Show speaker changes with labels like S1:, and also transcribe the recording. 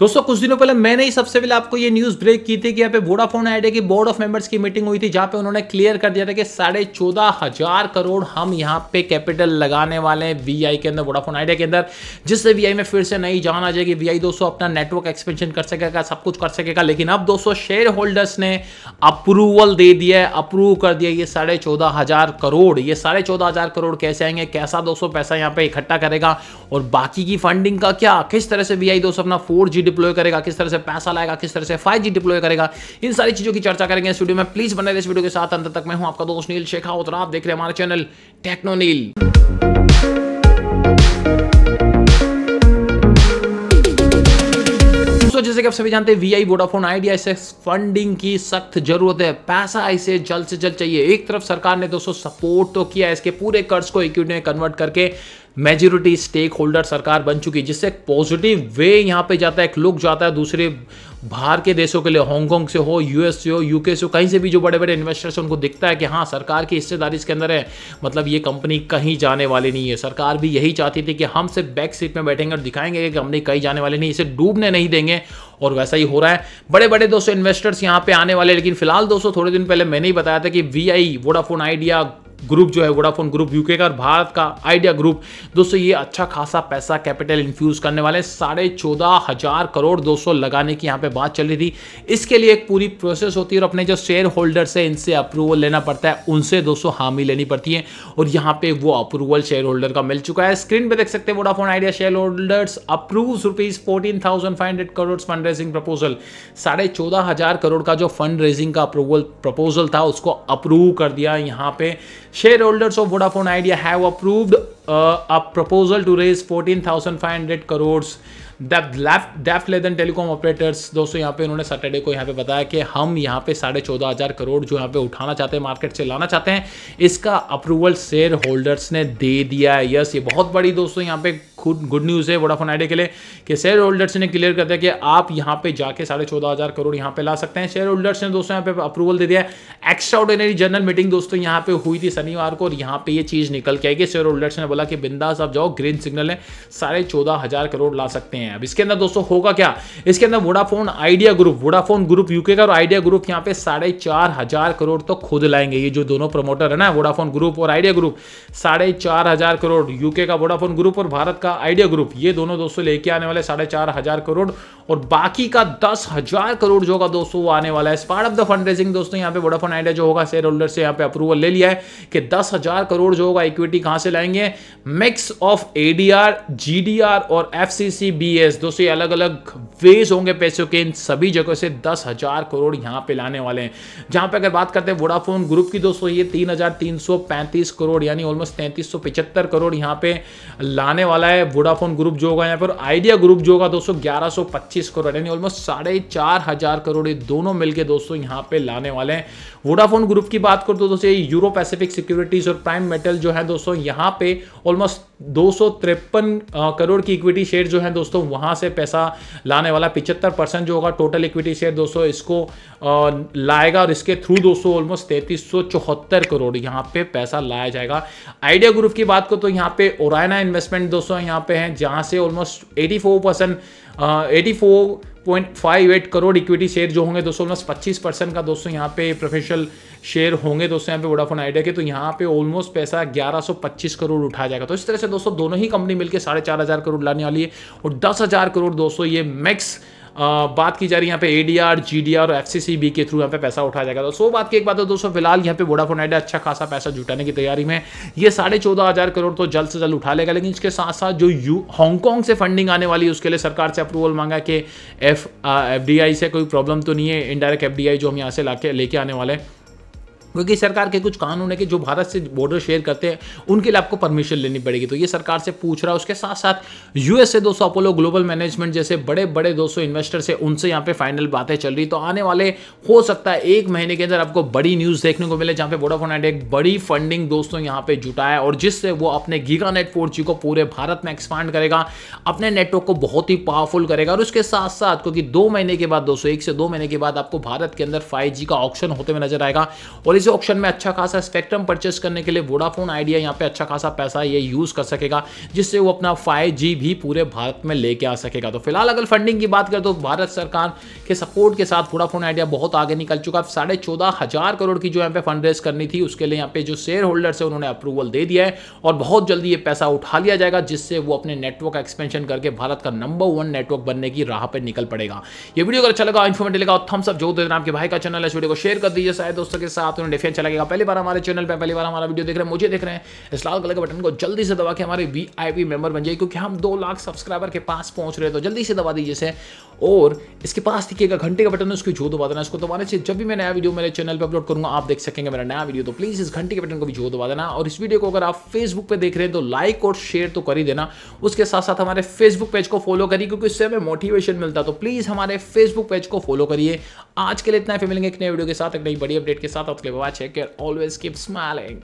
S1: दोस्तों कुछ दिनों पहले मैंने ही सबसे पहले आपको ये न्यूज ब्रेक की थी कि यहाँ पे वोडाफोन आइडिया की बोर्ड ऑफ मेंबर्स की मीटिंग हुई थी जहां पे उन्होंने क्लियर कर दिया था कि साढ़े चौदह हजार करोड़ हम यहाँ पे कैपिटल लगाने वाले हैं वीआई के अंदर वोडाफोन आइडिया के अंदर जिससे वीआई में फिर से नई जान आ जाएगी वीआई दोस्तों अपना नेटवर्क एक्सपेंशन कर सकेगा सब कुछ कर सकेगा लेकिन अब दोस्तों शेयर होल्डर्स ने अप्रूवल दे दिया है अप्रूव कर दिया ये साढ़े करोड़ ये साढ़े करोड़ कैसे आएंगे कैसा दोस्तों पैसा यहाँ पे इकट्ठा करेगा और बाकी की फंडिंग का क्या किस तरह से वी दोस्तों अपना फोर डिप्लॉय करेगा किस तरह से पैसा लाएगा किस तरह से फाइव जी डिप्लॉय करेगा इन सारी चीज़ों की चर्चा करेंगे इस वीडियो में प्लीज़ बने इस वीडियो के साथ अंत तक मैं हूं आपका दोस्त नील शेखावत और आप देख रहे हैं हमारा चैनल टेक्नोनील जैसे कि आप सभी जानते हैं आई वोडाफोन आइडिया इसे फंडिंग की सख्त जरूरत है पैसा इसे जल्द से जल्द चाहिए एक तरफ सरकार ने दोस्तों सपोर्ट तो किया इसके पूरे कर्ज को इक्विटी में कन्वर्ट करके मेजोरिटी स्टेक होल्डर सरकार बन चुकी है जिससे एक पॉजिटिव वे यहाँ पे जाता है एक लुक जाता है दूसरे बाहर के देशों के लिए हांगकांग से हो यूएस से हो यूके से हो कहीं से भी जो बड़े बड़े इन्वेस्टर्स उनको दिखता है कि हाँ सरकार की हिस्सेदारी इसके अंदर है मतलब ये कंपनी कहीं जाने वाली नहीं है सरकार भी यही चाहती थी कि हम सिर्फ बैक सीट में बैठेंगे और दिखाएंगे कि कंपनी कहीं जाने वाली नहीं इसे डूबने नहीं देंगे और वैसा ही हो रहा है बड़े बड़े दोस्तों इन्वेस्टर्स यहाँ पे आने वाले लेकिन फिलहाल दोस्तों थोड़े दिन पहले मैंने ही बताया था कि V I Vodafone Idea group जो है वोडाफोन ग्रुप यूके का और भारत का आइडिया ग्रुप दोस्तों ये अच्छा खासा पैसा कैपिटल इन्फ्यूज करने वाले साढ़े चौदह हजार करोड़ दोस्तों लगाने की यहाँ पे बात चल रही थी इसके लिए एक पूरी प्रोसेस होती है और अपने जो शेयर होल्डर्स है इनसे अप्रूवल लेना पड़ता है उनसे दोस्तों हामी लेनी पड़ती है और यहाँ पे वो अप्रूवल शेयर होल्डर का मिल चुका है स्क्रीन पर देख सकते हैं Vodafone Idea share holders approve rupees fourteen thousand five hundred crore fund raising proposal साढ़े चौदह हजार करोड़ का जो फंड रेजिंग का अप्रूवल प्रपोजल था उसको अप्रूव कर दिया यहाँ पे shareholders of Vodafone Idea have approved uh, a proposal to raise 14,500 crores debt laden telecom operators दोस्तों यहाँ पे उन्होंने सैटरडे को यहाँ पे बताया कि हम यहाँ पे साढ़े चौदह हज़ार करोड़ जो यहाँ पे उठाना चाहते हैं मार्केट से लाना चाहते हैं इसका अप्रूवल शेयर होल्डर्स ने दे दिया है यस ये बहुत बड़ी दोस्तों यहाँ पे गुड गुड न्यूज़ है वोडाफोन आइडिया के लिए कि शेयर होल्डर्स ने क्लियर कर दिया कि आप यहाँ पे जाके साढ़े चौदह हज़ार करोड़ यहाँ पे ला सकते हैं शेयर होल्डर्स ने दोस्तों यहाँ पे अप्रूवल दे दिया एक्स्ट्रा ऑर्डिनरी जनरल मीटिंग दोस्तों यहाँ पे हुई थी शनिवार को और यहाँ पे ये चीज़ निकल के आएगी शेयर होल्डर्स ने बोला कि बिंदास आप जाओ ग्रीन सिग्नल है साढ़े चौदह हज़ार करोड़ ला सकते हैं अब इसके अंदर दोस्तों होगा क्या इसके अंदर Vodafone Idea group Vodafone group UK का और आइडिया ग्रुप यहाँ पे साढ़े चार हज़ार करोड़ तो खुद लाएंगे ये जो दोनों प्रमोटर है ना वोडाफोन ग्रुप और आइडिया ग्रुप साढ़े चार हज़ार करोड़ यूके का वोडाफोन ग्रुप और भारत का आइडिया ग्रुप ये दोनों दोस्तों लेके आने वाले साढ़े चार हजार करोड़ और बाकी का दस हजार करोड़ जो होगा दोस्तों वो आने वाला है part of the fund raising दोस्तों यहाँ पे वोडाफोन आइडिया जो होगा शेयर होल्डर से यहाँ पे अप्रूवल ले लिया है कि दस हजार करोड़ जो होगा इक्विटी कहाँ से लाएंगे मिक्स ऑफ एडीआर जीडीआर और एफसीसीबीएस दोस्तों ये अलग अलग वेज होंगे पैसों के इन सभी जगह से दस हजार करोड़ यहाँ पे लाने वाले हैं जहाँ पे अगर बात करते हैं वोडाफोन ग्रुप की दोस्तों ये तीन हजार तीन सौ पैंतीस करोड़ यानी ऑलमोस्ट तैंतीस पिचहत्तर करोड़ यहाँ पे लाने वाला है वोडाफोन ग्रुप जो होगा यहाँ पर आइडिया ग्रुप जो होगा दोस्तों ग्यारह सौ पच्चीस पच्चीस करोड़ यानी ऑलमोस्ट साढ़े चार हजार करोड़ ये दोनों मिलकर दोस्तों यहाँ पे लाने वाले हैं वोडाफोन ग्रुप की बात कर दो तो दोस्तों ये यूरो पैसिफिक सिक्योरिटीज और प्राइम मेटल जो है दोस्तों यहाँ पे ऑलमोस्ट दो करोड़ की इक्विटी शेयर जो है दोस्तों वहां से पैसा लाने वाला पिचहत्तर परसेंट जो होगा टोटल इक्विटी शेयर दोस्तों इसको लाएगा और इसके थ्रू दोस्तों ऑलमोस्ट तैंतीस करोड़ यहाँ पे पैसा लाया जाएगा आइडिया ग्रुप की बात को तो यहाँ पे ओरायना इन्वेस्टमेंट दोस्तों यहाँ पे है जहाँ से almost eighty percent eighty four point five eight crore equity share जो होंगे दोस्तों ऑलमोस्ट पच्चीस परसेंट का दोस्तों यहाँ पे प्रोफेशनल शेयर होंगे दोस्तों यहाँ पे वोडाफोन आइडिया के तो यहाँ पे ऑलमोस्ट पैसा 1125 करोड़ उठाया जाएगा तो इस तरह से दोस्तों दोनों ही कंपनी मिलकर साढ़े चार हज़ार करोड़ लाने वाली है और दस हज़ार करोड़ दोस्तों ये मैक्स आ, बात की जा रही है यहाँ पे A D R G D R और एफ सी सी बी के थ्रू यहाँ पे पैसा उठाया जाएगा तो सो बात की एक बात है दोस्तों फिलहाल यहाँ पे वोडाफोन आइडिया अच्छा खासा पैसा जुटाने की तैयारी में ये साढ़े चौदह हज़ार करोड़ तो जल्द से जल्द उठा लेगा लेकिन इसके साथ साथ जो यू हांगकॉन्ग से फंडिंग आने वाली है उसके लिए सरकार से अप्रूवल मांगा कि एफ एफ डी आई से कोई प्रॉब्लम तो नहीं है इनडायरेक्ट एफ डी आई जो हम यहाँ से ला लेके आने वाले हैं क्योंकि सरकार के कुछ कानून है कि जो भारत से बॉर्डर शेयर करते हैं उनके लिए आपको परमिशन लेनी पड़ेगी तो ये सरकार से पूछ रहा है उसके साथ साथ यूएस से दोस्तों अपोलो ग्लोबल मैनेजमेंट जैसे बड़े बड़े दोस्तों इन्वेस्टर से उनसे यहाँ पे फाइनल बातें चल रही तो आने वाले हो सकता है एक महीने के अंदर आपको बड़ी न्यूज़ देखने को मिले जहाँ पे वोडाफोन एंड एक बड़ी फंडिंग दोस्तों यहाँ पे जुटाया और जिससे वो अपने गीगा नेट फोर को पूरे भारत में एक्सपांड करेगा अपने नेटवर्क को बहुत ही पावरफुल करेगा और उसके साथ साथ क्योंकि दो महीने के बाद दोस्तों एक से दो महीने के बाद आपको भारत के अंदर फाइव का ऑप्शन होते हुए नजर आएगा और इस ऑप्शन में अच्छा खासा स्पेक्ट्रम परचेस करने के लिए वोडाफोन आइडिया यहाँ पे अच्छा खासा पैसा ये यूज़ कर सकेगा जिससे वो अपना फाइव भी पूरे भारत में लेके आ सकेगा तो फिलहाल अगर फंडिंग की बात करें तो भारत सरकार के सपोर्ट के साथ वोडाफोन आइडिया बहुत आगे निकल चुका है साढ़े चौदह हज़ार करोड़ की जो यहाँ पे फंड रेस करनी थी उसके लिए यहाँ पे जो शेयर होल्डर्स है उन्होंने अप्रूवल दे दिया है और बहुत जल्दी ये पैसा उठा लिया जाएगा जिससे वो अपने नेटवर्क एक्सपेंशन करके भारत का नंबर वन नेटवर्क बनने की राह पर निकल पड़ेगा ये वीडियो अगर अच्छा लगा इन्फॉर्मेटिव लगा थम्स अप जो देना आपके भाई का चैनल है इस वीडियो को शेयर कर दीजिए शायद दोस्तों के साथ डेफिनेट चलेगा पहली बार हमारे चैनल पर पहली बार हमारा वीडियो देख रहे हैं मुझे देख रहे हैं इस लाल कलर के बटन को जल्दी से दबा के हमारे वी आई पी मेंबर बन जाए क्योंकि हम दो लाख सब्सक्राइबर के पास पहुंच रहे हैं तो जल्दी से दबा दीजिए और इसके पास देखिएगा घंटे का बटन है उसको जो दबा देना इसको दबाने से जब भी मैं नया वीडियो मेरे चैनल पर अपलोड करूंगा आप देख सकेंगे मेरा नया वीडियो तो प्लीज़ इस घंटे के बटन को भी जो दबा देना और इस वीडियो को अगर आप फेसबुक पर देख रहे हैं तो लाइक और शेयर तो कर ही देना उसके साथ साथ हमारे फेसबुक पेज को फॉलो करिए क्योंकि उससे हमें मोटिवेशन मिलता है तो प्लीज़ हमारे फेसबुक पेज को फॉलो करिए आज के लिए इतना फिर मिलेंगे एक नए वीडियो के साथ एक नई बड़ी अपडेट के साथ आपके लिए watch it, always keep smiling.